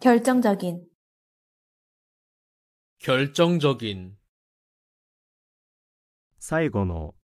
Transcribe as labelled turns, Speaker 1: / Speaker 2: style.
Speaker 1: 결정적인
Speaker 2: 결정적인 最後の